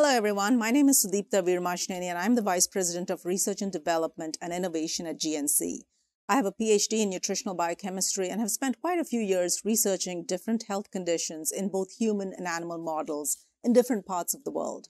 Hello, everyone. My name is Sudipta Virmachneni, and I'm the Vice President of Research and Development and Innovation at GNC. I have a PhD in nutritional biochemistry and have spent quite a few years researching different health conditions in both human and animal models in different parts of the world.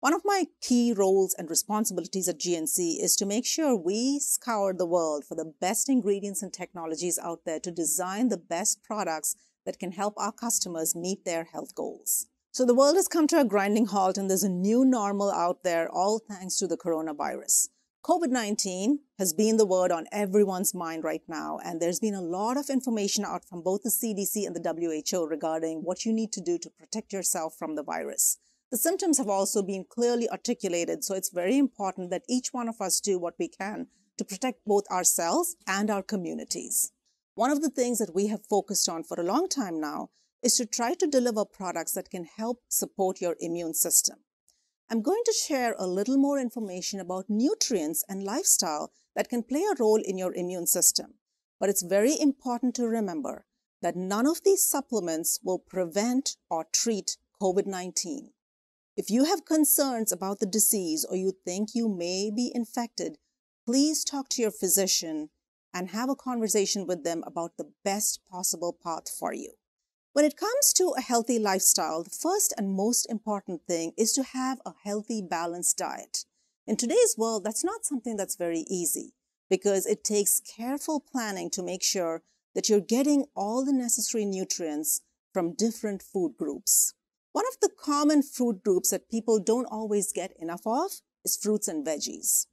One of my key roles and responsibilities at GNC is to make sure we scour the world for the best ingredients and technologies out there to design the best products that can help our customers meet their health goals. So the world has come to a grinding halt and there's a new normal out there, all thanks to the coronavirus. COVID 19 has been the word on everyone's mind right now, and there's been a lot of information out from both the CDC and the WHO regarding what you need to do to protect yourself from the virus. The symptoms have also been clearly articulated, so it's very important that each one of us do what we can to protect both ourselves and our communities. One of the things that we have focused on for a long time now is to try to deliver products that can help support your immune system. I'm going to share a little more information about nutrients and lifestyle that can play a role in your immune system. But it's very important to remember that none of these supplements will prevent or treat COVID-19. If you have concerns about the disease or you think you may be infected, please talk to your physician and have a conversation with them about the best possible path for you. When it comes to a healthy lifestyle, the first and most important thing is to have a healthy, balanced diet. In today's world, that's not something that's very easy because it takes careful planning to make sure that you're getting all the necessary nutrients from different food groups. One of the common food groups that people don't always get enough of is fruits and veggies.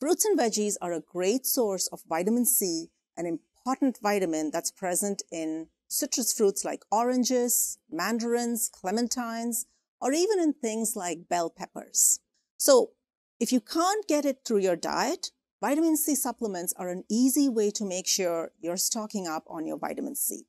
Fruits and veggies are a great source of vitamin C, an important vitamin that's present in citrus fruits like oranges, mandarins, clementines, or even in things like bell peppers. So if you can't get it through your diet, vitamin C supplements are an easy way to make sure you're stocking up on your vitamin C.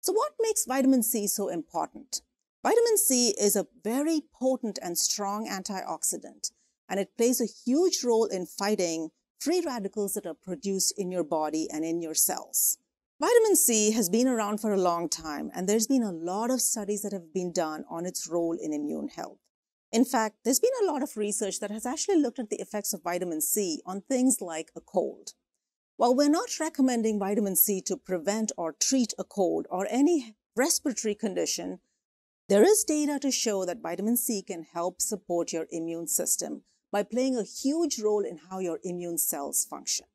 So what makes vitamin C so important? Vitamin C is a very potent and strong antioxidant, and it plays a huge role in fighting free radicals that are produced in your body and in your cells. Vitamin C has been around for a long time, and there's been a lot of studies that have been done on its role in immune health. In fact, there's been a lot of research that has actually looked at the effects of vitamin C on things like a cold. While we're not recommending vitamin C to prevent or treat a cold or any respiratory condition, there is data to show that vitamin C can help support your immune system by playing a huge role in how your immune cells function.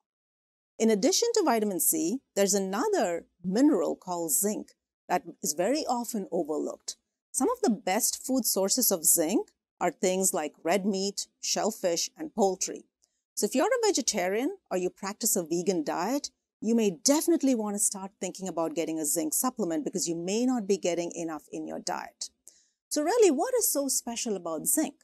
In addition to vitamin C, there's another mineral called zinc that is very often overlooked. Some of the best food sources of zinc are things like red meat, shellfish, and poultry. So if you're a vegetarian or you practice a vegan diet, you may definitely want to start thinking about getting a zinc supplement because you may not be getting enough in your diet. So really, what is so special about zinc?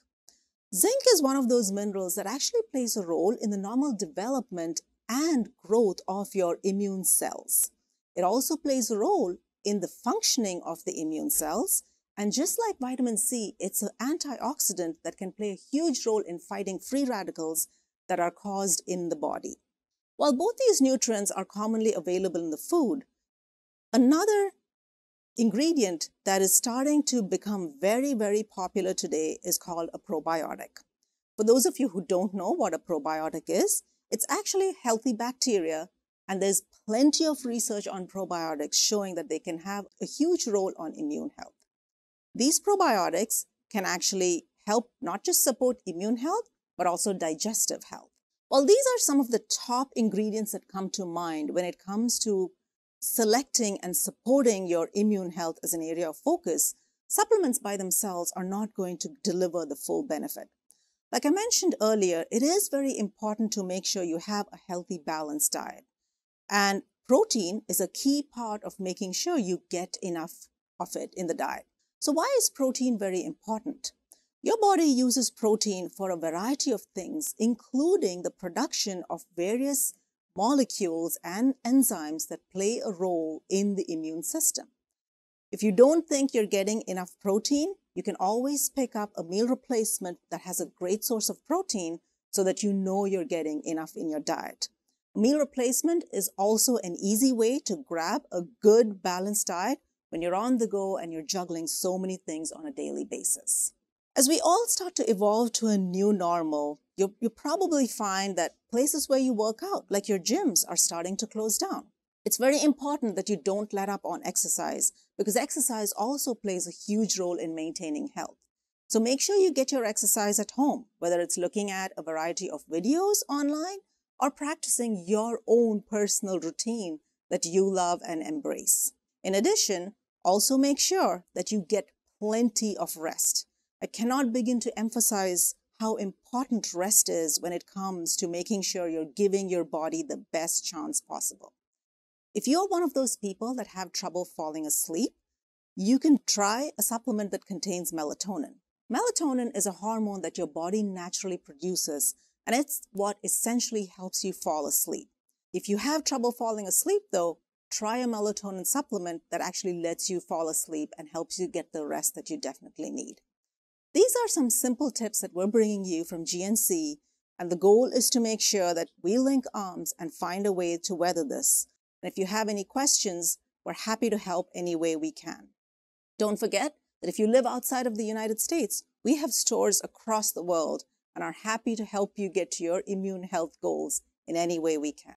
Zinc is one of those minerals that actually plays a role in the normal development and growth of your immune cells. It also plays a role in the functioning of the immune cells. And just like vitamin C, it's an antioxidant that can play a huge role in fighting free radicals that are caused in the body. While both these nutrients are commonly available in the food, another ingredient that is starting to become very, very popular today is called a probiotic. For those of you who don't know what a probiotic is, it's actually healthy bacteria, and there's plenty of research on probiotics showing that they can have a huge role on immune health. These probiotics can actually help not just support immune health, but also digestive health. Well, these are some of the top ingredients that come to mind when it comes to selecting and supporting your immune health as an area of focus, supplements by themselves are not going to deliver the full benefit. Like I mentioned earlier, it is very important to make sure you have a healthy, balanced diet. And protein is a key part of making sure you get enough of it in the diet. So, why is protein very important? Your body uses protein for a variety of things, including the production of various molecules and enzymes that play a role in the immune system. If you don't think you're getting enough protein, you can always pick up a meal replacement that has a great source of protein so that you know you're getting enough in your diet. Meal replacement is also an easy way to grab a good balanced diet when you're on the go and you're juggling so many things on a daily basis. As we all start to evolve to a new normal, you'll, you'll probably find that places where you work out, like your gyms, are starting to close down. It's very important that you don't let up on exercise because exercise also plays a huge role in maintaining health. So make sure you get your exercise at home, whether it's looking at a variety of videos online or practicing your own personal routine that you love and embrace. In addition, also make sure that you get plenty of rest. I cannot begin to emphasize how important rest is when it comes to making sure you're giving your body the best chance possible. If you're one of those people that have trouble falling asleep, you can try a supplement that contains melatonin. Melatonin is a hormone that your body naturally produces, and it's what essentially helps you fall asleep. If you have trouble falling asleep, though, try a melatonin supplement that actually lets you fall asleep and helps you get the rest that you definitely need. These are some simple tips that we're bringing you from GNC, and the goal is to make sure that we link arms and find a way to weather this and if you have any questions, we're happy to help any way we can. Don't forget that if you live outside of the United States, we have stores across the world and are happy to help you get to your immune health goals in any way we can.